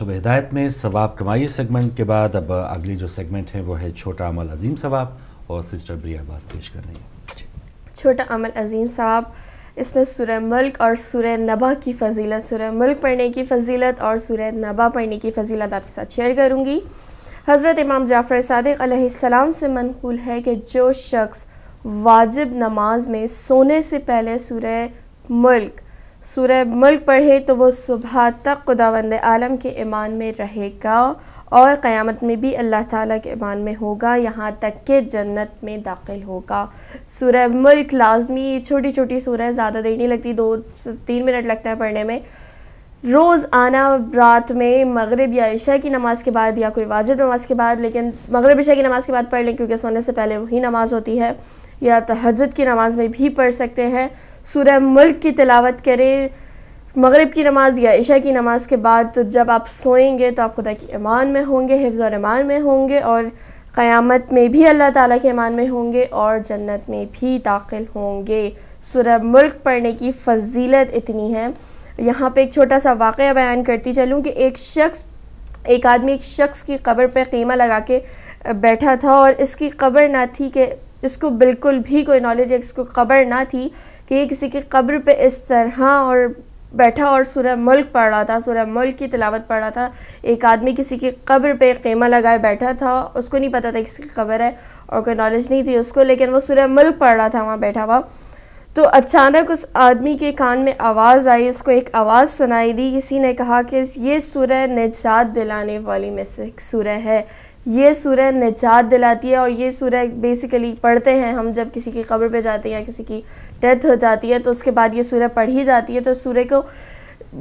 सुबह हिदायत में सवाब कमाई सेगमेंट के बाद अब अगली जो सेगमेंट है वो है छोटा अमल अजीम सवाब और सिस्टर ब्रिया बास पेश कर रही हैं छोटा अमल अजीम साहब इसमें सुरह मुल्क और सुरह नबा की फजीलत सुरह मुल्क पढ़ने की फजीलत और सुरह नबा पढ़ने की फजीलत आपके साथ शेयर करूँगी हज़रत इमाम जाफ़र सदक़म से मनकूल है कि जो शख्स वाजिब नमाज में सोने से पहले सुरह मुल्क सूर मुल्क पढ़े तो वो सुबह तक खुदावंद आलम के ईमान में रहेगा और क़यामत में भी अल्लाह ताला के ईमान में होगा यहाँ तक के जन्नत में दाखिल होगा सूर्य मुल्क लाजमी छोटी छोटी सूरह ज़्यादा देर नहीं लगती दो तीन मिनट लगता है पढ़ने में रोज़ आना रात में मगरब या ईशा की नमाज़ के बाद या कोई वाजिब नमाज़ के बाद लेकिन मगरब ईशा की नमाज़ के बाद पढ़ लें क्योंकि सोने से पहले वही नमाज़ होती है या तहजद की नमाज़ में भी पढ़ सकते हैं सूर्य मुल्क की तिलावत करें मगरब की नमाज़ या ईशा की नमाज़ के बाद तो जब आप सोएंगे तो आप खुदा की ईमान में होंगे हिफ्ज़ और ईमान में होंगे और क़यामत में भी अल्लाह ताला के ईमान में होंगे और जन्नत में भी दाखिल होंगे सूर्य मुल्क पढ़ने की फजीलत इतनी है यहाँ पे एक छोटा सा वाक़ बयान करती चलूँ कि एक शख्स एक आदमी एक शख्स की कब्र पर कीमा लगा के बैठा था और इसकी कब्र ना थी कि इसको बिल्कुल भी कोई नॉलेज इसको खबर ना थी कि ये किसी की कब्र पे इस तरह और बैठा और सूर्य मुल्क पढ़ रहा था सूर्य मुल्क की तिलावत पढ़ रहा था एक आदमी किसी की कब्र पे खेमा लगाए बैठा था उसको नहीं पता था किसी की खबर है और कोई नॉलेज नहीं थी उसको लेकिन वो सूर्य मुल्क पढ़ रहा था वहाँ बैठा हुआ तो अचानक उस आदमी के कान में आवाज़ आई उसको एक आवाज़ सुनाई दी किसी ने कहा कि ये सूर्य निजात दिलाने वाली में से एक सूर्य है ये सूरह निजात दिलाती है और ये सूरह बेसिकली पढ़ते हैं हम जब किसी की कब्र पे जाते हैं या किसी की डेथ हो जाती है तो उसके बाद ये सूरह पढ़ी जाती है तो सूर्य को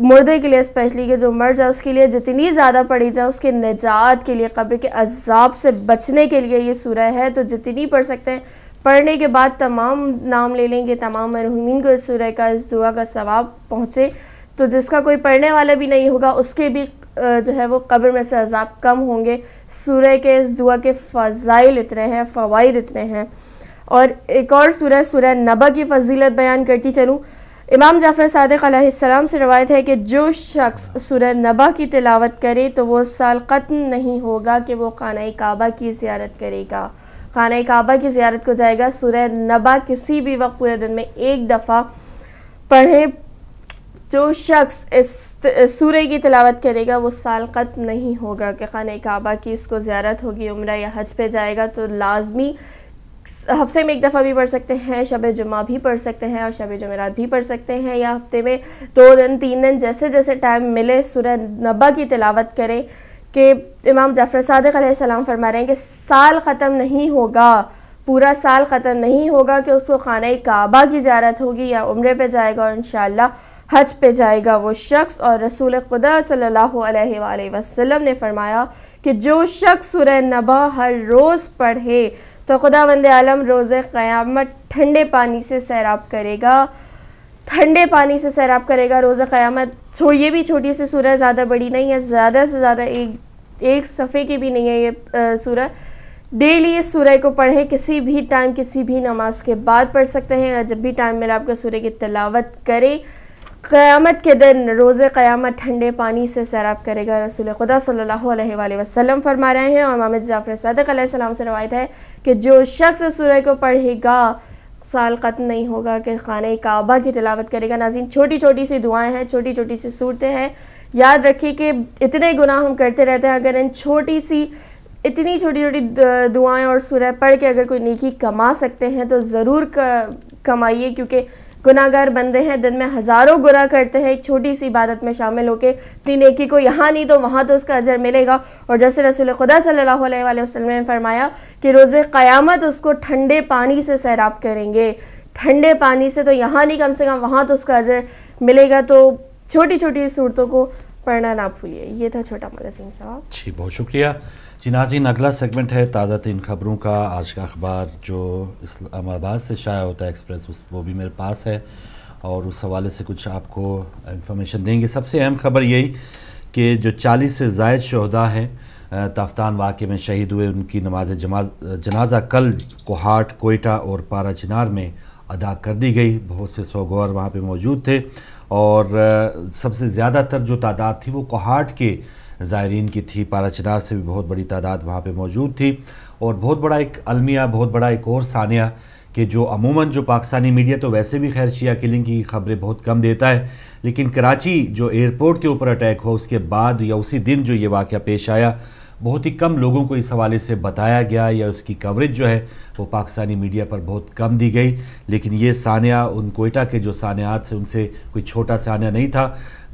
मुर्दे के लिए स्पेशली कि जो मर जाए उसके लिए जितनी ज़्यादा पढ़ी जाए उसके निजात के लिए कब्र के अजाब से बचने के लिए ये सूरह है तो जितनी पढ़ सकते हैं पढ़ने के बाद तमाम नाम ले लेंगे तमाम मरहूमिन को इस सूरह का इस दुआ का सवाब पहुँचे तो जिसका कोई पढ़ने वाला भी नहीं होगा उसके भी जो है वो कब्र में से अजाब कम होंगे सूर्य के इस दुआ के फ़ाइल इतने हैं फ़वाद इतने हैं और एक और सूर्य सूर्य नबा की फजीलत बयान करती चलूँ इमाम जाफ़र सदक़म से रवायत है कि जो शख्स सूर्य नबा की तिलावत करे तो वो साल ख़त्म नहीं होगा कि वो खाना काबा की ज्यारत करेगा खाना काबा की ज्यारत को जाएगा सूर्य नबा किसी भी वक्त पूरे दिन में एक दफ़ा पढ़े जो शख्स इस सूर्य की तलावत करेगा वो साल ख़त्म नहीं होगा कि खान काबा की इसको ज्यारत होगी उम्र या हज पे जाएगा तो लाजमी हफ्ते में एक दफ़ा भी पढ़ सकते हैं शब जुमा भी पढ़ सकते हैं और शब जमेरात भी पढ़ सकते हैं या हफ्ते में दो दिन तीन दिन जैसे जैसे टाइम मिले सूर्य नबा की तिलावत करें कि इमाम जाफ़र सदक सलाम फरमा रहे हैं कि साल ख़त्म नहीं होगा पूरा साल ख़त्म नहीं होगा कि उसको खाना काबा की ज्यारत होगी या उम्र पर जाएगा और इन हज पे जाएगा वो शख्स और रसूल खुदा सल्लल्लाहु अलैहि वसल्लम ने फरमाया कि जो शख्स सुरह नबा हर रोज़ पढ़े तो खुदा वंद आलम रोज़ क़यामत ठंडे पानी से सैराब करेगा ठंडे पानी से सैराब करेगा रोज़ क़यामत छो ये भी छोटी सी सूरह ज़्यादा बड़ी नहीं है ज़्यादा से ज़्यादा एक एक सफ़े की भी नहीं है ये सूरह डेली इस सूर्य को पढ़ें किसी भी टाइम किसी भी नमाज के बाद पढ़ सकते हैं जब भी टाइम मिला आपका सूर्य की तलावत करें क़यामत के दिन रोज़ क़यामत ठंडे पानी से सैराब करेगा रसूल खुदा सल्लल्लाहु अलैहि वसल्लम फरमा रहे हैं और इमाम जाफ़र सदक़ से रवायत है कि जो शख्स सूर्य को पढ़ेगा साल ख़त्म नहीं होगा कि खाना काबा की तिलावत करेगा नाजिन छोटी छोटी सी दुआएं हैं छोटी छोटी सी सूरतें हैं याद रखिए कि इतने गुनाह हम करते रहते हैं अगर इन छोटी सी इतनी छोटी छोटी दुआएं और सूरह पढ़ के अगर कोई नेकी कमा सकते हैं तो ज़रूर कमाइए क्योंकि गुनागार बनते हैं दिन में हज़ारों गुना करते हैं एक छोटी सी इबादत में शामिल होकर एक ही को यहाँ नहीं तो वहाँ तो उसका अजर मिलेगा और जैसे रसूल खुदा सल्ला वसलम ने फरमाया कि रोज़ क़यामत उसको ठंडे पानी से सैराब करेंगे ठंडे पानी से तो यहाँ नहीं कम से कम वहाँ तो उसका अजर मिलेगा तो छोटी छोटी सूरतों को पढ़ना ना भूलिए ये था छोटा मदसिन साहब जी बहुत शुक्रिया जी नाजीन अगला सेगमेंट है ताज़ा तीन खबरों का आज का अखबार जो इस्लामाबाद से शाया होता है एक्सप्रेस उस वो भी मेरे पास है और उस हवाले से कुछ आपको इन्फॉर्मेशन देंगे सबसे अहम खबर यही कि जो 40 से जायद शहदा हैं ताफ्तान वाक़े में शहीद हुए उनकी नमाज जनाजा कल कोहाट कोयटा और पारा चिनार में अदा कर दी गई बहुत से सौगौर वहाँ पर मौजूद थे और सबसे ज़्यादातर जो तादाद थी वो कोहाट के ज़ायरीन की थी पारा चिनार से भी बहुत बड़ी तादाद वहाँ पर मौजूद थी और बहुत बड़ा एक अलमिया बहुत बड़ा एक और सानिया कि जो अमूमन जो पाकिस्तानी मीडिया तो वैसे भी खैर शिया किलिंग की खबरें बहुत कम देता है लेकिन कराची जो एयरपोर्ट के ऊपर अटैक हुआ उसके बाद या उसी दिन जो ये वाक़ पेश आया बहुत ही कम लोगों को इस हवाले से बताया गया या उसकी कवरेज जो है वो पाकिस्तानी मीडिया पर बहुत कम दी गई लेकिन ये सानिया उन कोयटा के जो सानियात से उनसे कोई छोटा सानिया नहीं था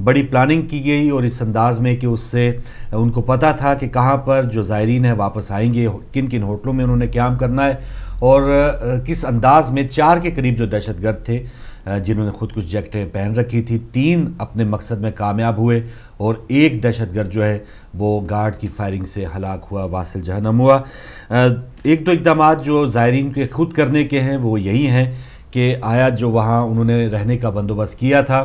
बड़ी प्लानिंग की गई और इस अंदाज़ में कि उससे उनको पता था कि कहाँ पर जो ज़ायरीन है वापस आएंगे किन किन होटलों में उन्होंने क्याम करना है और किस अंदाज़ में चार के करीब जो दहशतगर्द थे जिन्होंने खुद कुछ जैकेटें पहन रखी थी तीन अपने मकसद में कामयाब हुए और एक दहशतगर्द जो है वो गार्ड की फायरिंग से हलाक हुआ वासिल जहनम हुआ एक दो इकदाम जो ज़ायरीन के खुद करने के हैं वो यही हैं कि आया जो वहाँ उन्होंने रहने का बंदोबस्त किया था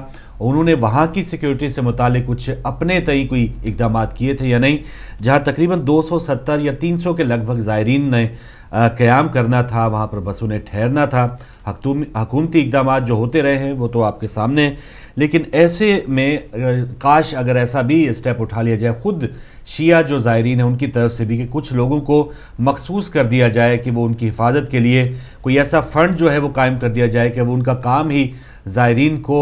उन्होंने वहाँ की सिक्योरिटी से मुतल कुछ अपने तय कोई इकदाम किए थे या नहीं जहाँ तकरीबन 270 या 300 के लगभग ज़ायरीन ने क़्याम करना था वहाँ पर बस उन्हें ठहरना था हकूमती इकदाम जो होते रहे हैं वो तो आपके सामने लेकिन ऐसे में काश अगर ऐसा भी स्टेप उठा लिया जाए ख़ुद शिया जो ज़ायरीन है उनकी तरफ से भी कि कुछ लोगों को मखसूस कर दिया जाए कि वो उनकी हिफाजत के लिए कोई ऐसा फ़ंड जो है वो कायम कर दिया जाए कि वो उनका काम ही ज़ायरीन को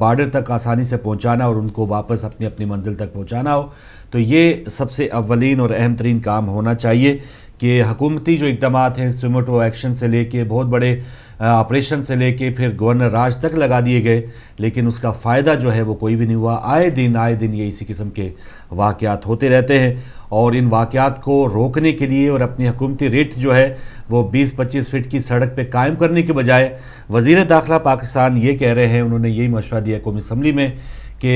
बार्डर तक आसानी से पहुँचाना और उनको वापस अपनी अपनी मंजिल तक पहुँचाना हो तो ये सबसे अवलिन और अहम तरीन काम होना चाहिए कि हकूमती जो इकदाम हैं स्विमोटो एक्शन से लेके बहुत बड़े ऑपरेशन से लेके फिर गवर्नर राज तक लगा दिए गए लेकिन उसका फ़ायदा जो है वो कोई भी नहीं हुआ आए दिन आए दिन ये इसी किस्म के वाक़ होते रहते हैं और इन वाक़ात को रोकने के लिए और अपनी हकूमती रेट जो है वो 20-25 फीट की सड़क पे कायम करने के बजाय वज़ी दाखिला पाकिस्तान ये कह रहे हैं उन्होंने यही मशवरा दिया कौमी असम्बली में कि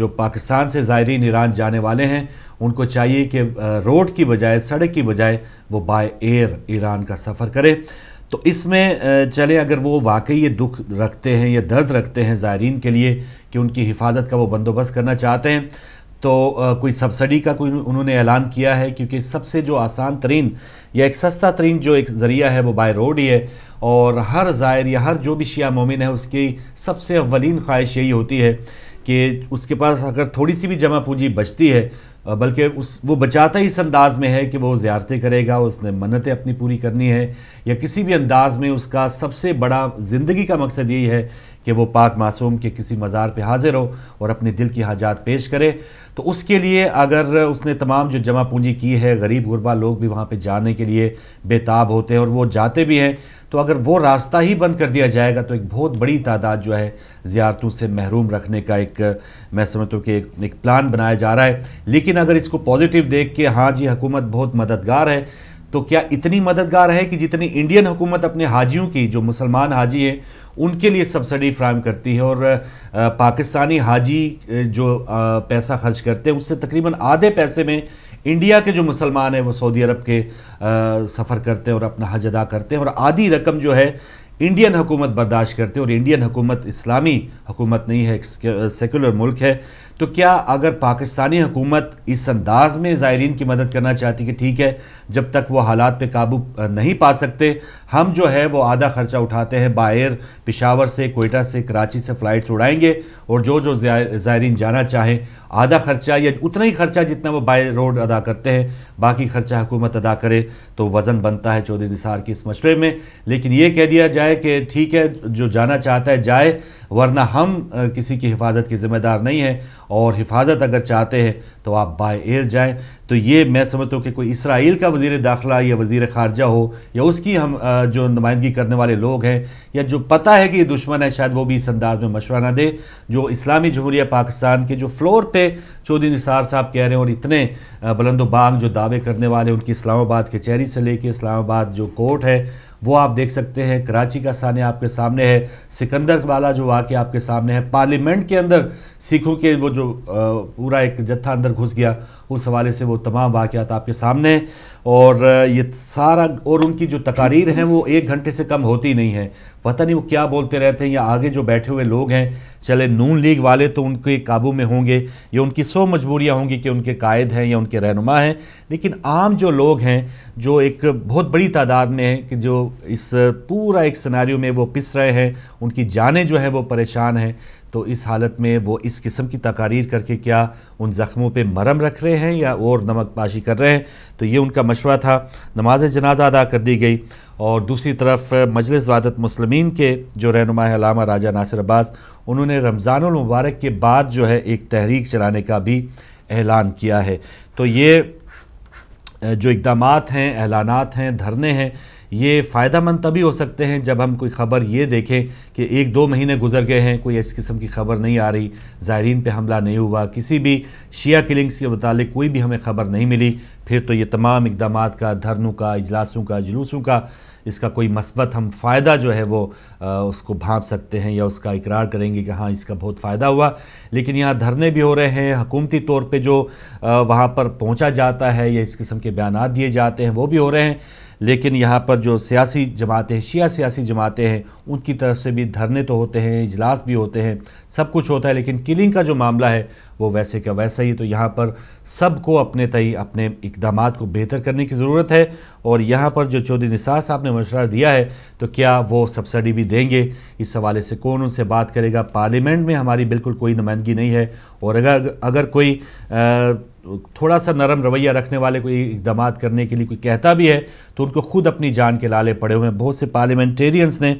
जो पाकिस्तान से ज़ायरीन ईरान जाने वाले हैं उनको चाहिए कि रोड की बजाय सड़क की बजाय वो बाय एयर ईरान का सफ़र करें तो इसमें चले अगर वो वाकई ये दुख रखते हैं या दर्द रखते हैं ज़ायरीन के लिए कि उनकी हिफाजत का वो बंदोबस्त करना चाहते हैं तो कोई सब्सिडी का कोई उन्होंने ऐलान किया है क्योंकि सबसे जो आसान तरीन या एक सस्ता तरीन जो एक ज़रिया है वो बाय रोड ही है और हर ज़ायर या हर जो भी शिया मोमिन है उसकी सबसे अवलिन ख्वाहिश यही होती है कि उसके पास अगर थोड़ी सी भी जमा पूंजी बचती है बल्कि उस वो बचाता ही इस अंदाज़ में है कि वो ज़्यारतें करेगा उसने मन्नतें अपनी पूरी करनी है या किसी भी अंदाज़ में उसका सबसे बड़ा ज़िंदगी का मकसद यही है कि वो पाक मासूम के किसी मज़ार पे हाज़िर हो और अपने दिल की हाजात पेश करे तो उसके लिए अगर उसने तमाम जो जमा पूंजी की है गरीब गुरबा लोग भी वहाँ पे जाने के लिए बेताब होते हैं और वो जाते भी हैं तो अगर वो रास्ता ही बंद कर दिया जाएगा तो एक बहुत बड़ी तादाद जो है ज़्यारतों से महरूम रखने का एक मैं समझता हूँ कि एक, एक प्लान बनाया जा रहा है लेकिन अगर इसको पॉजिटिव देख के हाँ जी हुकूमत बहुत मददगार है तो क्या इतनी मददगार है कि जितनी इंडियन हुकूमत अपने हाजियों की जो मुसलमान हाजी हैं उनके लिए सब्सिडी फ्राहम करती है और पाकिस्तानी हाजी जो पैसा खर्च करते हैं उससे तकरीबन आधे पैसे में इंडिया के जो मुसलमान हैं वो सऊदी अरब के सफ़र करते हैं और अपना हज अदा करते हैं और आधी रकम जो है इंडियन हुकूमत बर्दाश्त करते हैं और इंडियन हुकूमत इस्लामी हुकूमत नहीं है सेकुलर मुल्क है तो क्या अगर पाकिस्तानी हुकूमत इस अंदाज में ज़ायरीन की मदद करना चाहती कि ठीक है जब तक वो हालात पे काबू नहीं पा सकते हम जो है वो आधा खर्चा उठाते हैं बाहर पिशावर से कोयटा से कराची से फ़्लाइट्स उड़ाएंगे और जो जो ज़ायरीन जाना चाहें आधा खर्चा या उतना ही खर्चा जितना वो बाय रोड अदा करते हैं बाकी खर्चा हुकूमत अदा करे तो वज़न बनता है चौधरी निसार के इस मशवरे में लेकिन ये कह दिया जाए कि ठीक है जो जाना चाहता है जाए वरना हम किसी की हिफाजत के ज़िम्मेदार नहीं है और हिफाजत अगर चाहते हैं तो आप बाय एयर जाएँ तो ये मैं समझता हूँ कि कोई इसराइल का वजीर दाखिला या वजीर खारजा हो या उसकी हम जो नुमाइंदगी करने वाले लोग हैं या जो पता है कि ये दुश्मन है शायद वो भी इस अंदाज में मशवरा ना दे जो इस्लामी जमहूरिया पाकिस्तान के जो फ्लोर पे चौधरी निसार साहब कह रहे हैं और इतने बुलंदोबाग जो दावे करने वाले उनकी इस्लामाबाद के चेहरी से लेके इस्लामाबाद जो कोर्ट है वो आप देख सकते हैं कराची का साने आपके सामने है सिकंदर वाला जो वाक्य आपके सामने है पार्लियामेंट के अंदर सिखों के वो जो पूरा एक जत्था अंदर घुस गया उस हवाले से वो तमाम वाक़ात आपके सामने हैं और ये सारा और उनकी जो तकारीर हैं वो एक घंटे से कम होती नहीं है पता नहीं वो क्या बोलते रहते हैं या आगे जो बैठे हुए लोग हैं चले नून लीग वाले तो उनके काबू में होंगे या उनकी सो मजबूरियाँ होंगी कि उनके कायद हैं या उनके रहनुमा हैं लेकिन आम जो लोग हैं जो एक बहुत बड़ी तादाद में हैं कि जो इस पूरा एक सनारी में वो पिस रहे हैं उनकी जानें जो हैं वो परेशान हैं तो इस हालत में वो इस किस्म की तकारीर करके क्या उन ज़ख्मों पे मरम रख रहे हैं या और नमक पाशी कर रहे हैं तो ये उनका मशवरा था नमाज जनाजा अदा कर दी गई और दूसरी तरफ मजलिस वादत मुसलमिन के जो रहनुमा राजा नासिर अब्बास उन्होंने रमज़ानमबारक के बाद जो है एक तहरीक चलाने का भी ऐलान किया है तो ये जो इकदाम हैं एलानात हैं धरने हैं ये फ़ायदामंद तभी हो सकते हैं जब हम कोई ख़बर ये देखें कि एक दो महीने गुजर गए हैं कोई ऐसी किस्म की खबर नहीं आ रही ज़ायरीन पे हमला नहीं हुआ किसी भी शिया किलिंग्स के मतलब कोई भी हमें खबर नहीं मिली फिर तो ये तमाम इकदाम का धरनों का इजलासों का जुलूसों का इसका कोई मस्बत हम फ़ायदा जो है वो आ, उसको भाप सकते हैं या उसका इकरार करेंगे कि हाँ इसका बहुत फ़ायदा हुआ लेकिन यहाँ धरने भी हो रहे हैं हकूमती तौर पर जो वहाँ पर पहुँचा जाता है या इस किस्म के बयान दिए जाते हैं वो भी हो रहे हैं लेकिन यहाँ पर जो सियासी जमातें हैं शिया सियासी जमातें हैं उनकी तरफ से भी धरने तो होते हैं इजलास भी होते हैं सब कुछ होता है लेकिन किलिंग का जो मामला है वो वैसे का वैसा ही तो यहाँ पर सबको अपने तय अपने इकदाम को बेहतर करने की ज़रूरत है और यहाँ पर जो चौधरी निसार साहब ने मशवरा दिया है तो क्या वो सब्सिडी भी देंगे इस हवाले से कौन उनसे बात करेगा पार्लियामेंट में हमारी बिल्कुल कोई नुमाइंदगी नहीं है और अगर अगर कोई आ, थोड़ा सा नरम रवैया रखने वाले कोई इकदाम करने के लिए कोई कहता भी है तो उनको खुद अपनी जान के लाले पड़े हुए हैं बहुत से पार्लियामेंटेरियंस ने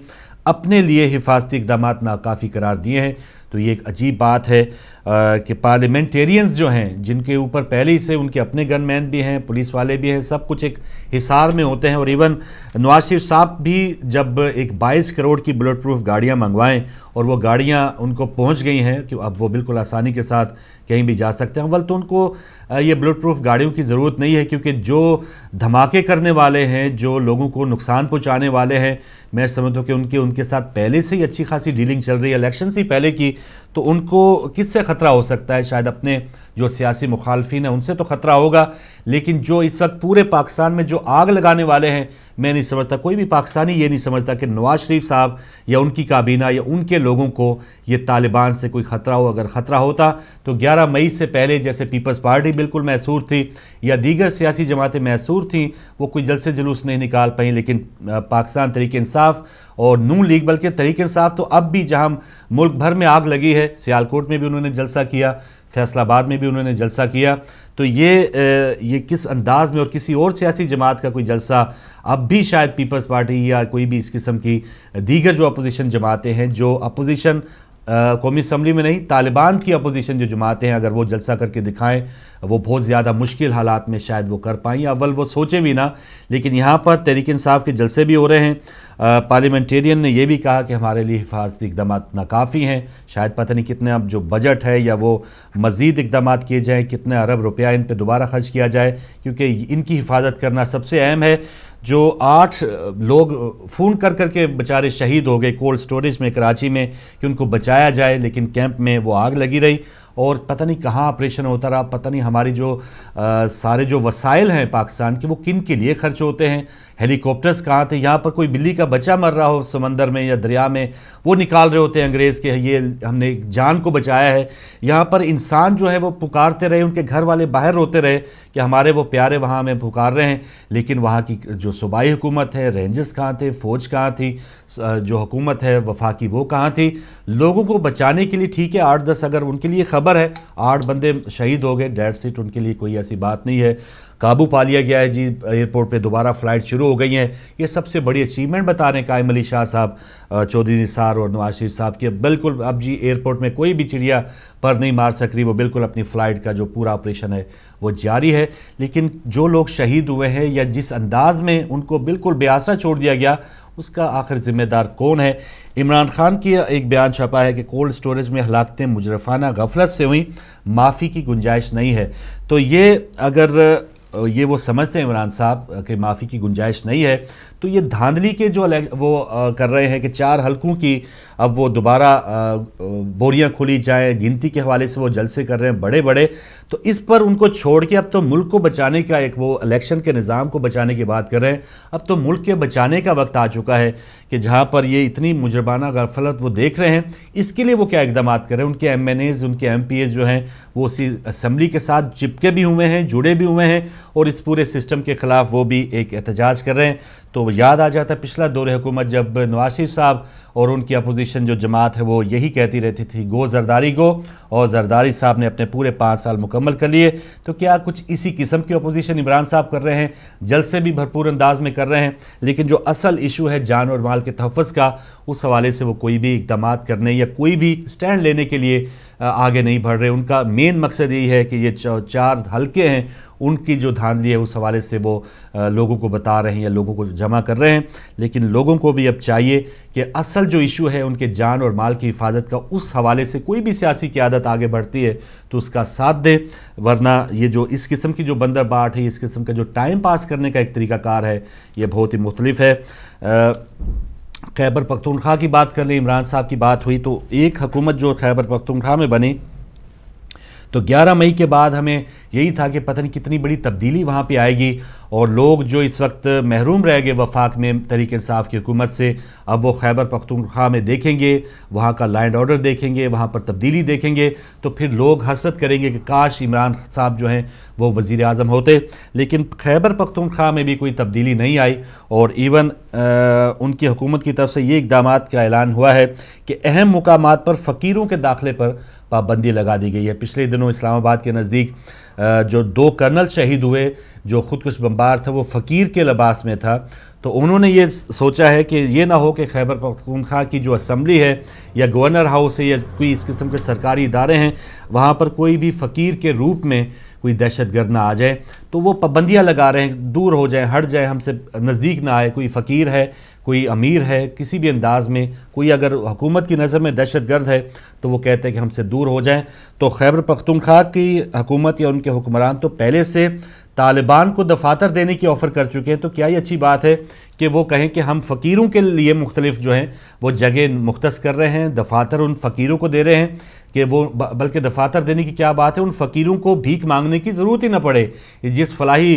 अपने लिए हिफाजती इकदाम नाकाफ़ी करार दिए हैं तो ये एक अजीब बात है कि पार्लियामेंटेरियंस जो हैं जिनके ऊपर पहले ही से उनके अपने गनमैन भी हैं पुलिस वाले भी हैं सब कुछ एक हिसार में होते हैं और इवन नवाज शरीफ साहब भी जब एक 22 करोड़ की बुलेट प्रूफ गाड़ियाँ मंगवाएँ और वो गाड़ियाँ उनको पहुँच गई हैं कि अब वो बिल्कुल आसानी के साथ कहीं भी जा सकते हैं अव्वल तो उनको ये बुलेट प्रूफ गाड़ियों की ज़रूरत नहीं है क्योंकि जो धमाके करने वाले हैं जो लोगों को नुकसान पहुंचाने वाले हैं मैं समझता हूँ कि उनके उनके साथ पहले से ही अच्छी खासी डीलिंग चल रही है इलेक्शन से पहले की तो उनको किससे खतरा हो सकता है शायद अपने जो सियासी मुखालफी हैं उनसे तो ख़तरा होगा लेकिन जो इस वक्त पूरे पाकिस्तान में जो आग लगाने वाले हैं मैं नहीं समझता कोई भी पाकिस्तानी ये नहीं समझता कि नवाज शरीफ साहब या उनकी काबीना या उनके लोगों को ये तालिबान से कोई ख़तरा हो अगर ख़तरा होता तो 11 मई से पहले जैसे पीपल्स पार्टी बिल्कुल मैसूर थी या दीगर सियासी जमातें मैसूर थी वो कोई जलसे जुलूस नहीं निकाल पाई लेकिन पाकिस्तान तरीके इंसाफ और नून लीग बल्कि तरीके इंसाफ तो अब भी जहाँ मुल्क भर में आग लगी है सियालकोट में भी उन्होंने जलसा किया फैसलाबाद में भी उन्होंने जलसा किया तो ये ये किस अंदाज में और किसी और सियासी जमात का कोई जलसा अब भी शायद पीपल्स पार्टी या कोई भी इस किस्म की दीगर जो अपोजिशन जमातें हैं जो अपोजिशन कौमी असम्बली में नहीं तालिबान की अपोजिशन जो जमातें हैं अगर वो जलसा करके दिखाएं वो बहुत ज़्यादा मुश्किल हालात में शायद वो कर पाएँ अव्वल वो सोचें भी ना लेकिन यहाँ पर तहरीक इंसाफ के जलसे भी हो रहे हैं पार्लियामेंटेरियन ने यह भी कहा कि हमारे लिए हिफाजती इकदाम नाकाफ़ी हैं शायद पता नहीं कितने अब जो बजट है या वो मज़ीद इकदाम किए जाएँ कितने अरब रुपया इन पर दोबारा खर्च किया जाए क्योंकि इनकी हिफाजत करना सबसे अहम है जो आठ लोग फ़ोन कर कर के बेचारे शहीद हो गए कोल्ड स्टोरेज में कराची में कि उनको बचाया जाए लेकिन कैंप में वो आग लगी रही और पता नहीं कहाँ ऑपरेशन होता रहा पता नहीं हमारी जो आ, सारे जो वसाइल हैं पाकिस्तान के वो किन के लिए खर्च होते हैं हेलीकॉप्टर्स कहाँ थे यहाँ पर कोई बिल्ली का बच्चा मर रहा हो समंदर में या दरिया में वो निकाल रहे होते हैं अंग्रेज़ के ये हमने जान को बचाया है यहाँ पर इंसान जो है वो पुकारते रहे उनके घर वाले बाहर रोते रहे कि हमारे वो प्यारे वहाँ हमें पुकार रहे हैं लेकिन वहाँ की जो सूबाई हुकूमत है रेंजर्स कहाँ थे फ़ौज कहाँ थी जो हुकूमत है वफाकी वो कहाँ थी लोगों को बचाने के लिए ठीक है आठ दस अगर उनके लिए खबर खबर है आठ बंदे शहीद हो गए डेड सीट उनके लिए कोई ऐसी बात नहीं है काबू पा लिया गया है जी एयरपोर्ट पे दोबारा फ़्लाइट शुरू हो गई हैं ये सबसे बड़ी अचीवमेंट बता रहे हैं कायम अली शाह साहब चौधरी निसार और नवाज शरीफ साहब के बिल्कुल अब जी एयरपोर्ट में कोई भी चिड़िया पर नहीं मार सक रही वो बिल्कुल अपनी फ़्लाइट का जो पूरा ऑपरेशन है वो जारी है लेकिन जो लोग शहीद हुए हैं या जिस अंदाज में उनको बिल्कुल बेआसरा छोड़ दिया गया उसका आखिर ज़िम्मेदार कौन है इमरान खान की एक बयान छपा है कि कोल्ड स्टोरेज में हलाकतें मुजरफाना गफलत से हुई माफ़ी की गुंजाइश नहीं है तो ये अगर ये वो समझते हैं इमरान साहब कि माफ़ी की गुंजाइश नहीं है तो ये धांधली के जो वो कर रहे हैं कि चार हलकों की अब वो दोबारा बोरियां खोली जाएं गिनती के हवाले से वो जलसे कर रहे हैं बड़े बड़े तो इस पर उनको छोड़ के अब तो मुल्क को बचाने का एक वो इलेक्शन के निज़ाम को बचाने की बात कर रहे हैं अब तो मुल्क के बचाने का वक्त आ चुका है कि जहाँ पर ये इतनी मुजरबाना गफलत वो देख रहे हैं इसके लिए वो क्या इकदाम कर रहे हैं उनके एम एन एज़ उनके एम पी एज़ जो हैं वो उसी असम्बली के साथ चिपके भी हुए हैं जुड़े भी हुए हैं और इस पूरे सिस्टम के ख़िलाफ़ वो भी एक एहतजाज कर रहे हैं तो याद आ जाता है पिछला दौर हुकूमत जब नवाज शरीफ साहब और उनकी अपोजिशन जो जमात है वो यही कहती रहती थी गो जरदारी गो और जरदारी साहब ने अपने पूरे पाँच साल मुकम्मल कर लिए तो क्या कुछ इसी किस्म की अपोजिशन इमरान साहब कर रहे हैं जल से भी भरपूर अंदाज में कर रहे हैं लेकिन जो असल इशू है जान और माल के तहफ़ का उस हवाले से वो कोई भी इकदाम करने या कोई भी स्टैंड लेने के लिए आगे नहीं बढ़ रहे उनका मेन मकसद यही है कि ये चार हल्के हैं उनकी जो धांधली है उस हवाले से वो लोगों को बता रहे हैं या लोगों को जमा कर रहे हैं लेकिन लोगों को भी अब चाहिए कि असल जो इशू है उनके जान और माल की हिफाजत का उस हवाले से कोई भी सियासी क्यादत आगे बढ़ती है तो उसका साथ दे वरना ये जो इस किस्म की जो बंदर बाट है इस किस्म का जो टाइम पास करने का एक तरीकाकार है ये बहुत ही मुख्तलिफ है आ, खैबर पख्तूनख्वा की बात कर लें इमरान साहब की बात हुई तो एक हकूमत जो खैबर पख्तूनख्वा में बनी तो 11 मई के बाद हमें यही था कि पता नहीं कितनी बड़ी तब्दीली वहाँ पे आएगी और लोग जो इस वक्त महरूम रह गए वफाक में तरीक इंसाफ की हुकूमत से अब वो खैबर पख्तूनख्वा में देखेंगे वहाँ का लैंड ऑर्डर देखेंगे वहाँ पर तब्दीली देखेंगे तो फिर लोग हसरत करेंगे कि काश इमरान साहब जो हैं वो वज़ी अजम होते लेकिन खैबर पख्तूनख्वा में भी कोई तब्दीली नहीं आई और इवन आ, उनकी हुकूमत की तरफ से ये इकदाम का ऐलान हुआ है कि अहम मुकाम पर फ़कीरों के दाखिले पर पाबंदी लगा दी गई है पिछले दिनों इस्लामाबाद के नज़दीक जो दो कर्नल शहीद हुए जो खुदकुश बम्बार था वो फ़कीर के लिबास में था तो उन्होंने ये सोचा है कि ये ना हो कि खैबर पख्तूनख्वा की जो असम्बली है या गवर्नर हाउस है या कोई इस किस्म के सरकारी इदारे हैं वहाँ पर कोई भी फ़कीर के रूप में कोई दहशत गर्द ना आ जाए तो वो पाबंदियाँ लगा रहे हैं दूर हो जाए हट जाए हमसे नज़दीक ना आए कोई फ़कीर है कोई अमीर है किसी भी अंदाज में कोई अगर हुकूमत की नज़र में दहशत गर्द है तो वो कहते हैं कि हमसे दूर हो जाएं तो खैबर पख्तनख्वा की हुकूमत या उनके हुक्मरान तो पहले से तालिबान को दफातर देने की ऑफ़र कर चुके हैं तो क्या ये अच्छी बात है कि वो कहें कि हम फ़कीरों के लिए मुख्तलिफ जो हैं वो जगह मुख्त कर रहे हैं दफातर उन फ़कीरों को दे रहे हैं कि वो बल्कि दफातर देने की क्या बात है उन फ़कीरों को भीख मांगने की ज़रूरत ही ना पड़े जिस फलाही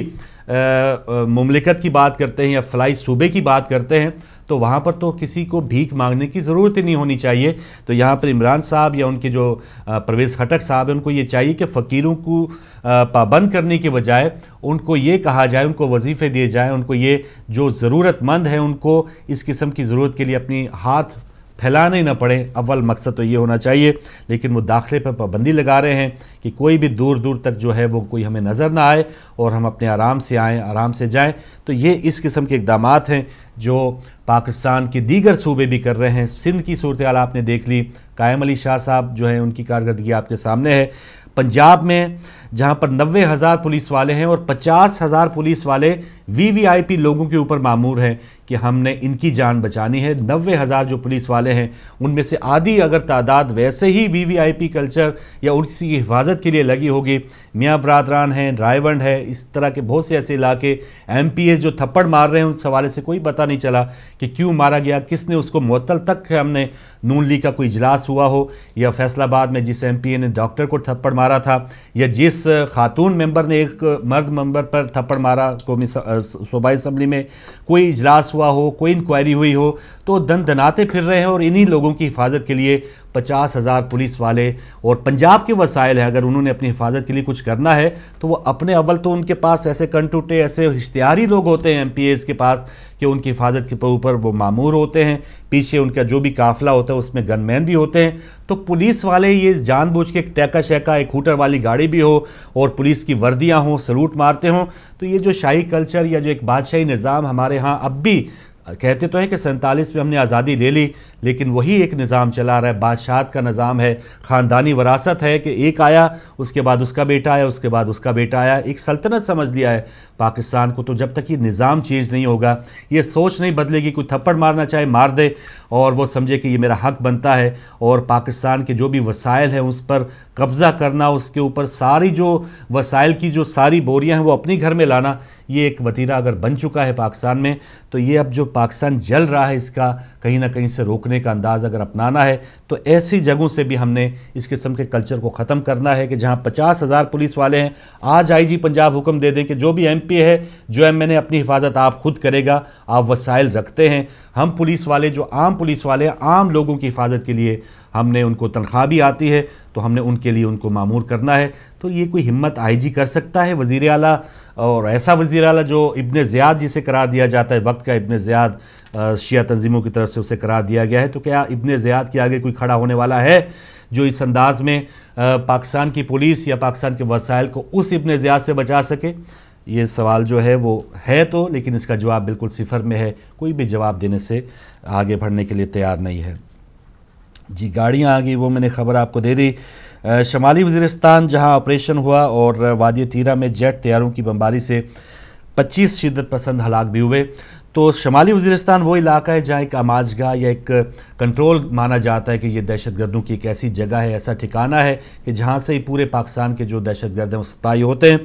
ममलिकत की बात करते हैं या फलाही सूबे की बात करते हैं तो वहाँ पर तो किसी को भीख मांगने की ज़रूरत ही नहीं होनी चाहिए तो यहाँ पर इमरान साहब या उनके जो प्रवेश खटक साहब हैं उनको ये चाहिए कि फ़कीरों को पाबंद करने के बजाय उनको ये कहा जाए उनको वजीफ़े दिए जाएँ उनको ये जो ज़रूरतमंद हैं उनको इस किस्म की ज़रूरत के लिए अपनी हाथ फैलाने ना पड़े अव्वल मकसद तो ये होना चाहिए लेकिन वो दाखिले पर पाबंदी लगा रहे हैं कि कोई भी दूर दूर तक जो है वो कोई हमें नज़र ना आए और हम अपने आराम से आएँ आराम से जाएँ तो ये इस किस्म के इकदाम हैं जो पाकिस्तान के दीगर सूबे भी कर रहे हैं सिंध की सूरत हाल आपने देख ली कायम अली शाह साहब जो है उनकी कारकर्दगी आपके सामने है पंजाब में जहां पर नब्बे हज़ार पुलिस वाले हैं और पचास हज़ार पुलिस वाले वीवीआईपी लोगों के ऊपर मामूर हैं कि हमने इनकी जान बचानी है नब्बे हज़ार जो पुलिस वाले हैं उनमें से आधी अगर तादाद वैसे ही वीवीआईपी कल्चर या उसी की हिफाजत के लिए लगी होगी मियाँ बरादरान हैं रायवंड है इस तरह के बहुत से ऐसे इलाके एम जो थप्पड़ मार रहे हैं उस हवाले से कोई पता नहीं चला कि क्यों मारा गया किसने उसको मअतल तक हमने नून लीग का कोई इजलास हुआ हो या फैसलाबाद में जिस एम ने डॉक्टर को थप्पड़ मारा था या जिस इस खातून मेंबर ने एक मर्द मेंबर पर थप्पड़ मारा कौमी सूबाई असम्बली में कोई इजलास हुआ हो कोई इंक्वायरी हुई हो तो दन दनाते फिर रहे हैं और इन्हीं लोगों की हिफाजत के लिए पचास हज़ार पुलिस वाले और पंजाब के वसाइल हैं अगर उन्होंने अपनी हिफाजत के लिए कुछ करना है तो वो अपने अव्वल तो उनके पास ऐसे कंटूटे ऐसे इश्तियारी लोग होते हैं एम के पास कि उनकी हिफाजत के ऊपर वो मामूर होते हैं पीछे उनका जो भी काफिला होता है उसमें गनमैन भी होते हैं तो पुलिस वाले ये जानबूझ के टैका शैका एक हूटर वाली गाड़ी भी हो और पुलिस की वर्दियाँ हों सलूट मारते हों तो ये जो शाही कल्चर या जो एक बादशाही निज़ाम हमारे यहाँ अब भी कहते तो हैं कि सैंतालीस में हमने आज़ादी ले ली लेकिन वही एक निज़ाम चला रहा है बादशाह का निज़ाम है ख़ानदानी वरासत है कि एक आया उसके बाद उसका बेटा आया उसके बाद उसका बेटा आया एक सल्तनत समझ लिया है पाकिस्तान को तो जब तक ये निज़ाम चेंज नहीं होगा ये सोच नहीं बदलेगी कोई थप्पड़ मारना चाहे मार दे और वो समझे कि ये मेरा हक बनता है और पाकिस्तान के जो भी वसायल हैं उस पर कब्ज़ा करना उसके ऊपर सारी जो वसाइल की जो सारी बोरियां हैं वो अपने घर में लाना ये एक वतीरा अगर बन चुका है पाकिस्तान में तो ये अब जो पाकिस्तान जल रहा है इसका कहीं ना कहीं से रोकने का अंदाज़ अगर अपनाना है तो ऐसी जगहों से भी हमने इस किस्म के कल्चर को ख़त्म करना है कि जहाँ पचास हज़ार पुलिस वाले हैं आज आई जी पंजाब हुक्म दे दें कि जो भी एम पी है जो एम एन ए अपनी हिफाजत आप खुद करेगा आप वसाइल रखते हैं हम पुलिस वाले जो आम पुलिस वाले आम लोगों की हिफाजत के लिए हमने उनको तनख्वाह भी आती है तो हमने उनके लिए उनको मामूर करना है तो ये कोई हिम्मत आईजी कर सकता है वज़ी अला और ऐसा वज़ी अला जो इबन ज़ियाद जिसे करार दिया जाता है वक्त का इब्न ज़ियाद शिया तंजीमों की तरफ से उसे करार दिया गया है तो क्या इब्न ज़ियाद के आगे कोई खड़ा होने वाला है जो इस अंदाज़ में पाकिस्तान की पुलिस या पाकिस्तान के वसाइल को उस इबन ज़ियाद से बचा सके ये सवाल जो है वो है तो लेकिन इसका जवाब बिल्कुल सिफर में है कोई भी जवाब देने से आगे बढ़ने के लिए तैयार नहीं है जी गाड़ियाँ आ गई वो मैंने खबर आपको दे दी शमाली वजीरस्तान जहाँ ऑपरेशन हुआ और वादी तीरा में जेट तैयारों की बमबारी से 25 शिदत पसंद हलाक भी हुए तो शमाली वजीरस्तान वो इलाका है जहाँ एक आमाजगा या एक कंट्रोल माना जाता है कि ये दहशत गर्दों की एक ऐसी जगह है ऐसा ठिकाना है कि जहाँ से ही पूरे पाकिस्तान के जो दहशत गर्द हैं सपाई होते हैं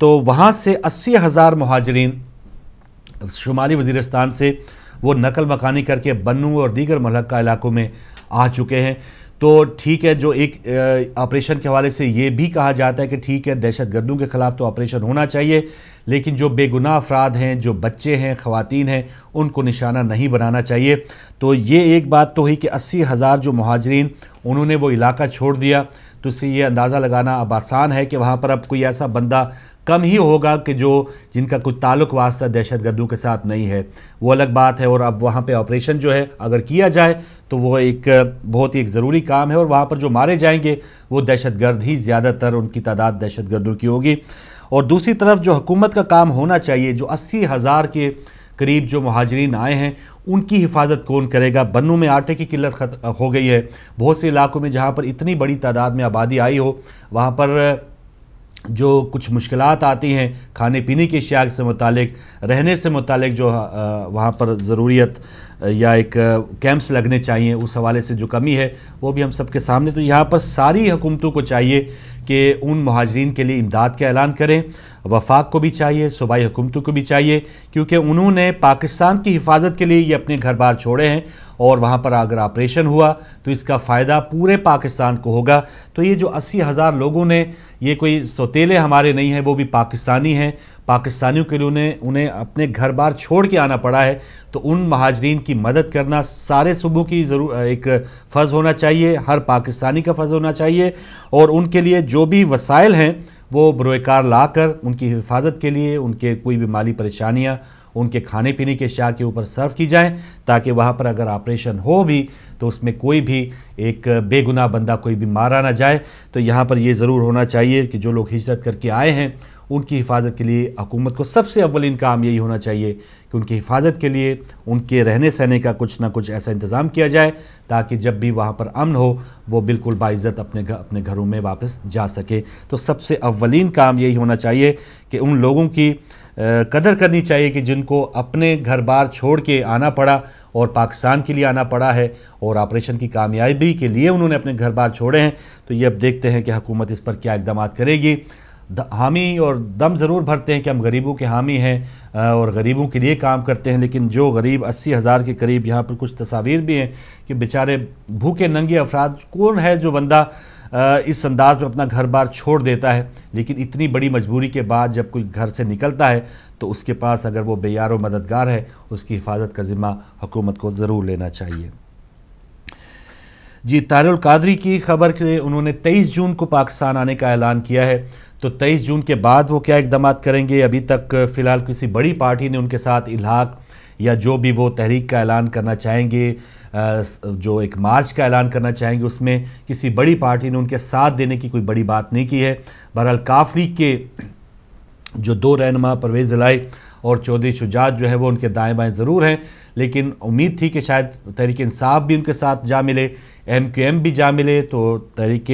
तो वहाँ से अस्सी हज़ार महाजरीन शुमाली वजीरस्तान से वो नकल मकानी करके बनू और दीगर मलक्का इलाकों में आ चुके हैं तो ठीक है जो एक ऑपरेशन के हवाले से ये भी कहा जाता है कि ठीक है दहशत गर्दों के ख़िलाफ़ तो ऑपरेशन होना चाहिए लेकिन जो बेगुनाह अफराद हैं जो बच्चे हैं ख़वान हैं उनको निशाना नहीं बनाना चाहिए तो ये एक बात तो हुई कि अस्सी हज़ार जो महाजरीन उन्होंने वो इलाका छोड़ दिया तो इससे ये अंदाज़ा लगाना अब आसान है कि वहाँ पर अब कोई ऐसा बंदा कम ही होगा कि जो जिनका कुछ ताल्लुक वास्ता दहशत गर्दों के साथ नहीं है वो अलग बात है और अब वहाँ पे ऑपरेशन जो है अगर किया जाए तो वो एक बहुत ही एक ज़रूरी काम है और वहाँ पर जो मारे जाएंगे वो दहशत गर्द ही ज़्यादातर उनकी तादाद दहशत गर्दों की होगी और दूसरी तरफ जो हुकूमत का काम होना चाहिए जो अस्सी हज़ार के करीब जो महाजरीन आए हैं उनकी हिफाजत कौन करेगा बन्नों में आटे की किल्लत हो गई है बहुत से इलाकों में जहाँ पर इतनी बड़ी तादाद में आबादी आई हो वहाँ पर जो कुछ मुश्किल आती हैं खाने पीने की अशिया से मुतक रहने से मुतक जो वहाँ पर ज़रूरीत या एक कैंप्स लगने चाहिए उस हवाले से जो कमी है वो भी हम सब के सामने तो यहाँ पर सारी हुकूमतों को चाहिए कि उन महाजरीन के लिए इमदाद का ऐलान करें वफाक को भी चाहिए सूबाई हुकूमतों को भी चाहिए क्योंकि उन्होंने पाकिस्तान की हिफाजत के लिए ये अपने घर बार छोड़े हैं और वहाँ पर अगर ऑपरेशन हुआ तो इसका फ़ायदा पूरे पाकिस्तान को होगा तो ये जो अस्सी हज़ार लोगों ने ये कोई सौतेले हमारे नहीं हैं वो भी पाकिस्तानी हैं पाकिस्तानियों के लिए उन्हें उन्हें अपने घर बार छोड़ के आना पड़ा है तो उन महाजरीन की मदद करना सारे सूबों की ज़रूर एक फ़र्ज़ होना चाहिए हर पाकिस्तानी का फ़र्ज़ होना चाहिए और उनके लिए जो भी वसाइल हैं वो बुरकार ला कर उनकी हिफाजत के लिए उनके कोई भी माली परेशानियाँ उनके खाने पीने के शाह के ऊपर सर्व की जाएँ ताकि वहाँ पर अगर ऑपरेशन हो भी तो उसमें कोई भी एक बेगुनाह बंदा कोई भी मारा ना जाए तो यहाँ पर ये ज़रूर होना चाहिए कि जो लोग हिजरत करके आए हैं उनकी हिफाजत के लिए हकूमत को सबसे अव्वलिन काम यही होना चाहिए कि उनकी हिफाजत के लिए उनके रहने सहने का कुछ ना कुछ ऐसा इंतज़ाम किया जाए ताकि जब भी वहाँ पर अमन हो वो बिल्कुल बाइज़्ज़त अपने घर अपने घरों में वापस जा सके तो सबसे अवलिन काम यही होना चाहिए कि उन लोगों की कदर करनी चाहिए कि जिनको अपने घर बार छोड़ के आना पड़ा और पाकिस्तान के लिए आना पड़ा है और ऑपरेशन की कामयाबी के लिए उन्होंने अपने घर बार छोड़े हैं तो ये अब देखते हैं कि हुकूमत इस पर क्या इकदाम करेगी हामी और दम ज़रूर भरते हैं कि हम गरीबों के हामी हैं और गरीबों के लिए काम करते हैं लेकिन जो गरीब अस्सी हज़ार के करीब यहाँ पर कुछ तस्वीर भी हैं कि बेचारे भूखे नंगे अफराद कौन है जो बंदा इस अंदाज में अपना घर बार छोड़ देता है लेकिन इतनी बड़ी मजबूरी के बाद जब कोई घर से निकलता है तो उसके पास अगर वो बेयार मददगार है उसकी हिफाजत का ज़िम्मा हुकूमत को ज़रूर लेना चाहिए जी तारुल कादरी की खबर के उन्होंने 23 जून को पाकिस्तान आने का ऐलान किया है तो 23 जून के बाद वो क्या इकदाम करेंगे अभी तक फ़िलहाल किसी बड़ी पार्टी ने उनके साथ इलाक या जो भी वो तहरीक का ऐलान करना चाहेंगे जो एक मार्च का ऐलान करना चाहेंगे उसमें किसी बड़ी पार्टी ने उनके साथ देने की कोई बड़ी बात नहीं की है बहरहाल काफली के जो दो रहनमा परवेज़ लाई और चौधरी शुजात जो है वो उनके दाएँ बाएँ ज़रूर हैं लेकिन उम्मीद थी कि शायद तहरीक इंसाफ भी उनके साथ जा मिले एम क्यू एम भी जा मिले तो तहरीक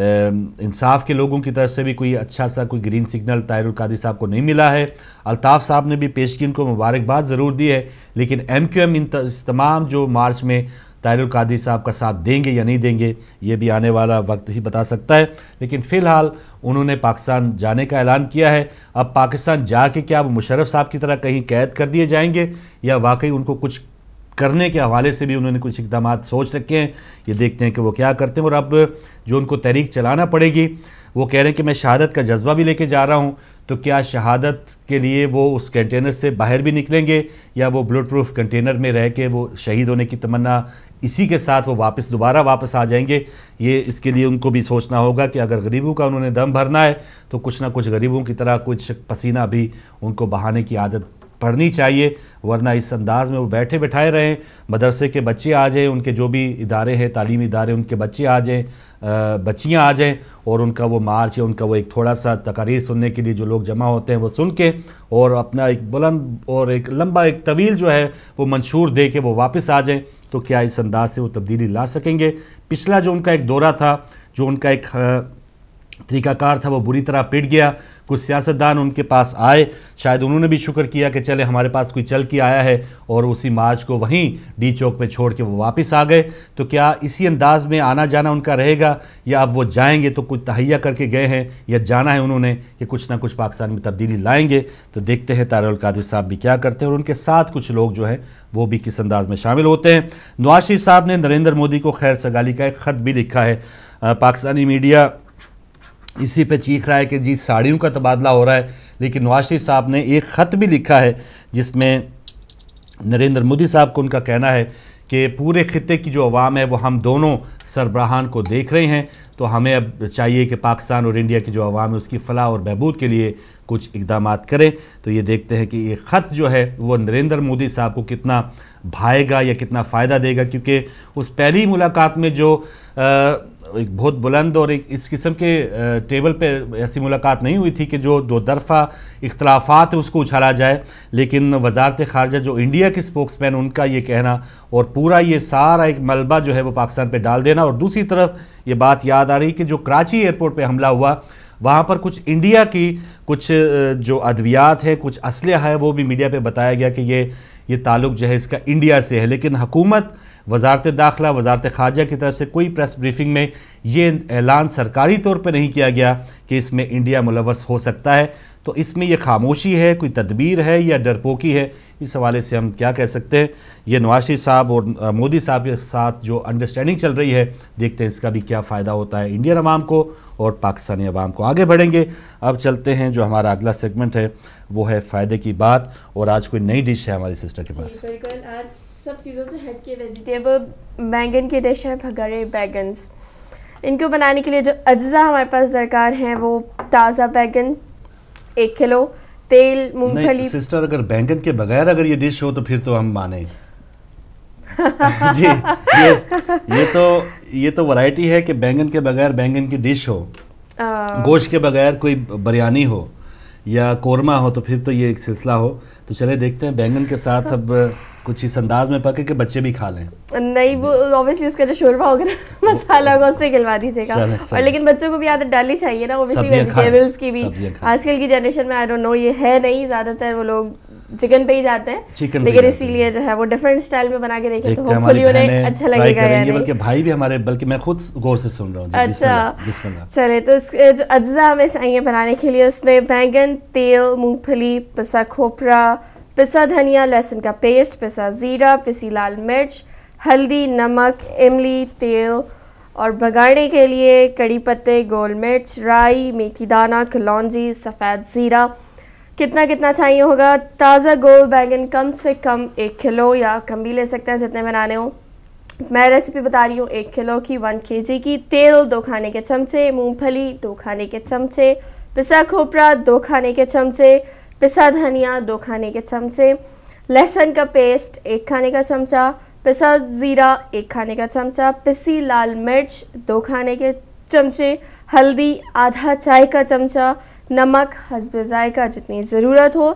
इंसाफ के लोगों की तरफ से भी कोई अच्छा सा कोई ग्रीन सिग्नल ताहिर कादरी साहब को नहीं मिला है अल्ताफ़ साहब ने भी पेशगी उनको मुबारकबाद ज़रूर दी है लेकिन एम क्यू एम इन तमाम जो मार्च में ताहिर कादरी साहब का साथ देंगे या नहीं देंगे ये भी आने वाला वक्त ही बता सकता है लेकिन फ़िलहाल उन्होंने पाकिस्तान जाने का ऐलान किया है अब पाकिस्तान के क्या वो मुशरफ साहब की तरह कहीं कैद कर दिए जाएंगे या वाकई उनको कुछ करने के हवाले से भी उन्होंने कुछ इकदाम सोच रखे हैं ये देखते हैं कि वो क्या करते हैं और अब जो उनको तहरीक चलाना पड़ेगी वो कह रहे हैं कि मैं शहादत का जज्बा भी लेके जा रहा हूँ तो क्या शहादत के लिए वो उस कंटेनर से बाहर भी निकलेंगे या वो बुलेट प्रूफ कंटेनर में रह के वो शहीद होने की तमन्ना इसी के साथ वो वापस दोबारा वापस आ जाएंगे ये इसके लिए उनको भी सोचना होगा कि अगर गरीबों का उन्होंने दम भरना है तो कुछ ना कुछ गरीबों की तरह कुछ पसीना भी उनको बहाने की आदत पढ़नी चाहिए वरना इस अंदाज़ में वो बैठे बैठाए रहें मदरसे के बच्चे आ जाएँ उनके जो भी इदारे हैं तालीमी इदारे उनके बच्चे आ जाएँ बच्चियाँ आ जाएँ और उनका वो मार्च या उनका वो एक थोड़ा सा तकारीर सुनने के लिए जो लोग जमा होते हैं वो सुन के और अपना एक बुलंद और एक लंबा एक तवील जो है वो मंशूर दे के वो वापस आ जाएँ तो क्या इस अंदाज़ से वो तब्दीली ला सकेंगे पिछला जो उनका एक दौरा था जो उनका एक तरीकाकार था वो बुरी तरह पिट गया कुछ सियासतदान उनके पास आए शायद उन्होंने भी शुक्र किया कि चले हमारे पास कोई चल के आया है और उसी मार्च को वहीं डी चौक पे छोड़ के वो वापस आ गए तो क्या इसी अंदाज में आना जाना उनका रहेगा या अब वो जाएंगे तो कुछ तहैया करके गए हैं या जाना है उन्होंने कि कुछ ना कुछ पाकिस्तान में तब्दीली लाएंगे तो देखते हैं कादिर साहब भी क्या करते हैं और उनके साथ कुछ लोग जो हैं वो भी किस अंदाज में शामिल होते हैं नवाज शरीफ साहब ने नरेंद्र मोदी को खैर सगाली का एक ख़त भी लिखा है पाकिस्तानी मीडिया इसी पे चीख रहा है कि जी साड़ियों का तबादला हो रहा है लेकिन नवाज शरीफ साहब ने एक ख़त भी लिखा है जिसमें नरेंद्र मोदी साहब को उनका कहना है कि पूरे खत्े की जो आवाम है वो हम दोनों सरबराहान को देख रहे हैं तो हमें अब चाहिए कि पाकिस्तान और इंडिया की जो आवाम है उसकी फलाह और बहबूद के लिए कुछ इकदाम करें तो ये देखते हैं कि ये ख़त जो है वो नरेंद्र मोदी साहब को कितना भाएगा या कितना फ़ायदा देगा क्योंकि उस पहली मुलाकात में जो आ, एक बहुत बुलंद और एक इस किस्म के टेबल पे ऐसी मुलाकात नहीं हुई थी कि जो दो तरफ़ा इख्तलाफात है उसको उछाला जाए लेकिन वजारत खारजा जो इंडिया के स्पोक्समैन उनका ये कहना और पूरा ये सारा एक मलबा जो है वो पाकिस्तान पे डाल देना और दूसरी तरफ ये बात याद आ रही कि जो कराची एयरपोर्ट पर हमला हुआ वहाँ पर कुछ इंडिया की कुछ जो अद्वियात है कुछ असलह है वो भी मीडिया पर बताया गया कि ये ये ताल्लुक़ जो है इसका इंडिया से है लेकिन हकूमत वजारत दाखिला वजारत खारजा की तरफ से कोई प्रेस ब्रीफिंग में ये ऐलान सरकारी तौर पर नहीं किया गया कि इसमें इंडिया मुलवस हो सकता है तो इसमें यह खामोशी है कोई तदबीर है या डरपोकी है इस हवाले से हम क्या कह सकते हैं ये नवाशी साहब और मोदी साहब के साथ जो अंडरस्टैंडिंग चल रही है देखते हैं इसका भी क्या फ़ायदा होता है इंडियन आवाम को और पाकिस्तानी आवाम को आगे बढ़ेंगे अब चलते हैं जो हमारा अगला सेगमेंट है वो है फ़ायदे की बात और आज कोई नई डिश है हमारी सिस्टर के पास बिल्कुल आज सब चीज़ों से हट के वेजिटेबल बैंगन की डिश है भगरे बैगन इनको बनाने के लिए जो अज्जा हमारे पास दरकार हैं वो ताज़ा बैगन एक किलो तेल मूंगफली सिस्टर अगर बैंगन के बगैर अगर ये डिश हो तो फिर तो हम माने जी ये ये तो ये तो वैरायटी है कि बैंगन के बगैर बैंगन की डिश हो गोश्त के बगैर कोई बिरयानी हो या कोरमा हो तो फिर तो ये एक सिलसिला हो तो चले देखते हैं बैंगन के साथ हाँ। अब कुछ इस अंदाज में पके के बच्चे भी खा लें नहीं वो ऑब्वियसली उसका जो शोरबा होगा ना मसाला होगा उससे खिलवा दीजिएगा और लेकिन बच्चों को भी आदत डालनी चाहिए ना ऑब्वियसली वेजिटेबल्स की भी आजकल की जनरेशन में आई डोंट नो ये है नहीं ज़्यादातर वो लोग चिकन पे ही जाते हैं चिकन लेकिन इसीलिए जो है वो डिफरेंट स्टाइल में बना के देखे तो अच्छा लगेगा बल्कि भाई भी हमारे बल्कि मैं खुद गौर से सुन रहा हूँ अच्छा चले तो जो अज्जा हमें चाहिए बनाने के लिए उसमें बैंगन तेल मूंगफली पिसा खोपरा पिसा धनिया लहसुन का पेस्ट पिसा ज़ीरा पिसी लाल मिर्च हल्दी नमक इमली तेल और भगाने के लिए कड़ी पत्ते गोल मिर्च राई मेथी दाना कलौजी सफ़ेद ज़ीरा कितना कितना चाहिए होगा ताज़ा गोल बैंगन कम से कम एक किलो या कम भी ले सकते हैं जितने बनाने हो मैं रेसिपी बता रही हूँ एक किलो की वन के जी की तेल दो खाने के चमचे मूंगफली दो खाने के चमचे पिसा खोपरा दो खाने के चमचे पिसा धनिया दो खाने के चमचे लहसुन का पेस्ट एक खाने का चमचा पिसा ज़ीरा एक खाने का चमचा पिसी लाल मिर्च दो खाने के चमचे हल्दी आधा चाय का चमचा नमक हसब ज़ायका जितनी ज़रूरत हो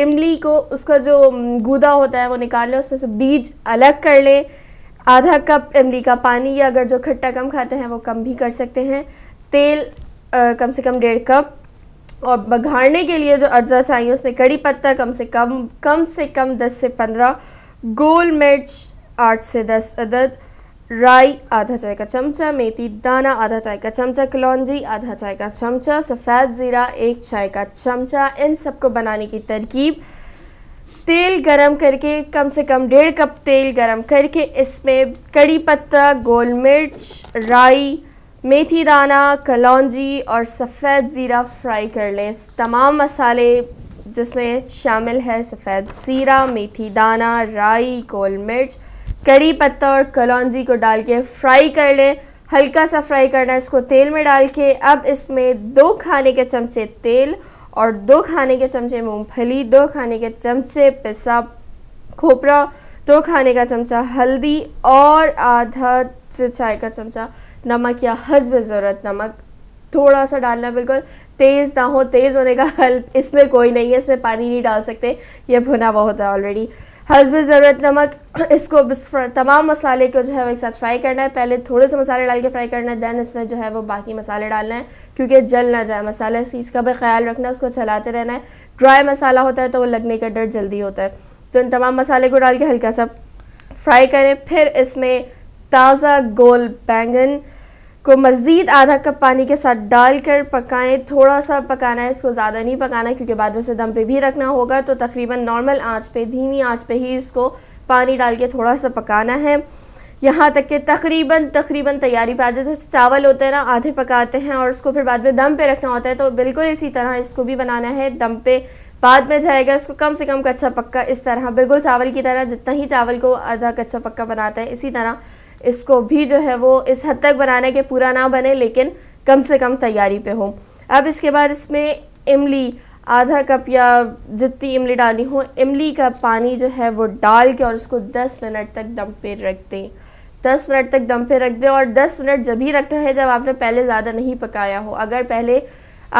इमली को उसका जो गूदा होता है वो निकाल लें उसमें से बीज अलग कर लें आधा कप इमली का पानी या अगर जो खट्टा कम खाते हैं वो कम भी कर सकते हैं तेल आ, कम से कम डेढ़ कप और बघाड़ने के लिए जो अज्जा चाहिए उसमें कड़ी पत्ता कम से कम कम से कम दस से पंद्रह गोल मिर्च आठ से दस अदद राई आधा चाय का चमचा मेथी दाना आधा चाय का चमचा कलौजी आधा चाय का चमचा सफ़ेद ज़ीरा एक चाय का चमचा इन सबको बनाने की तरकीब तेल गरम करके कम से कम डेढ़ कप तेल गरम करके इसमें कड़ी पत्ता गोल मिर्च राई मेथी दाना कलौजी और सफ़ेद ज़ीरा फ्राई कर लें तमाम मसाले जिसमें शामिल है सफ़ेद ज़ीरा मेथी दाना राई गोल मिर्च कड़ी पत्ता और कलौजी को डाल के फ्राई कर लें हल्का सा फ्राई करना है इसको तेल में डाल के अब इसमें दो खाने के चमचे तेल और दो खाने के चमचे मूंगफली दो खाने के चमचे पिसा खोपरा दो खाने का चमचा हल्दी और आधा चाय का चमचा नमक या हजब ज़रूरत नमक थोड़ा सा डालना बिल्कुल तेज़ ना हो तेज़ होने का हेल्प इसमें कोई नहीं है इसमें पानी नहीं डाल सकते यह भुना हुआ होता है ऑलरेडी हसब ज़रूरत नमक इसको तमाम मसाले को जो है वो एक साथ फ्राई करना है पहले थोड़े से मसाले डाल के फ्राई करना है दैन इसमें जो है वो बाकी मसाले डालना है क्योंकि जल ना जाए चीज़ का भी ख्याल रखना है उसको चलाते रहना है ड्राई मसाला होता है तो वो लगने का डर जल्दी होता है तो इन तमाम मसाले को डाल के हल्का सा फ्राई करें फिर इसमें ताज़ा गोल बैंगन को मज़ीद आधा कप पानी के साथ डाल कर पकाएँ थोड़ा सा पकाना है इसको ज़्यादा नहीं पकाना है क्योंकि बाद में से दम पे भी रखना होगा तो तकरीबन नॉर्मल आंच पे धीमी आंच पे ही इसको पानी डाल के थोड़ा सा पकाना है यहाँ तक के तकरीबन तकरीबन तैयारी पर आ जैसे चावल होते हैं ना आधे पकाते हैं और उसको फिर बाद में दम पे रखना होता है तो बिल्कुल इसी तरह इसको भी बनाना है दम पे बाद में जाएगा इसको कम से कम कच्चा पक्का इस तरह बिल्कुल चावल की तरह जितना ही चावल को आधा कच्चा पक्का बनाता है इसी तरह इसको भी जो है वो इस हद तक बनाने के पूरा ना बने लेकिन कम से कम तैयारी पे हो अब इसके बाद इसमें इमली आधा कप या जितनी इमली डाली हो इमली का पानी जो है वो डाल के और उसको 10 मिनट तक दम पे रख दें 10 मिनट तक दम पे रख दें और 10 मिनट जब ही रखना है जब आपने पहले ज़्यादा नहीं पकाया हो अगर पहले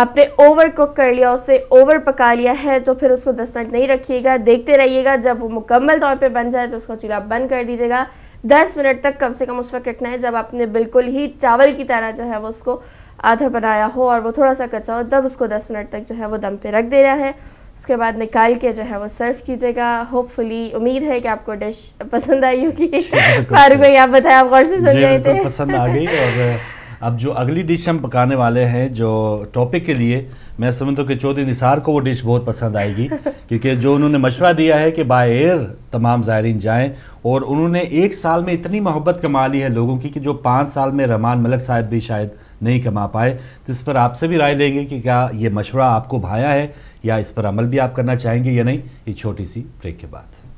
आपने ओवर कुक कर लिया उसे ओवर पका लिया है तो फिर उसको 10 मिनट नहीं रखिएगा देखते रहिएगा जब वो मुकम्मल तौर पे बन जाए तो उसको चूल्हा बंद कर दीजिएगा दस मिनट तक कम से कम उस वक्त रखना है जब आपने बिल्कुल ही चावल की तरह जो है वो उसको आधा बनाया हो और वो थोड़ा सा कच्चा हो तब उसको दस मिनट तक जो है वो दम पे रख देना है उसके बाद निकाल के जो है वो सर्व कीजिएगा होपफुली उम्मीद है कि आपको डिश पसंद आई होगी फारूक भाई आप बताया आप गौर से सुन रहे थे पसंद आ गई और अब जो अगली डिश हम पकाने वाले हैं जो टॉपिक के लिए मैं समझता हूँ कि चौधरी निसार को वो डिश बहुत पसंद आएगी क्योंकि जो उन्होंने मशवरा दिया है कि बाय एयर तमाम ज़ायरीन जाएं और उन्होंने एक साल में इतनी मोहब्बत कमा ली है लोगों की कि जो पाँच साल में रहमान मलक साहब भी शायद नहीं कमा पाए तो इस पर आपसे भी राय लेंगे कि क्या ये मशवरा आपको भाया है या इस पर अमल भी आप करना चाहेंगे या नहीं ये छोटी सी ब्रेक के बाद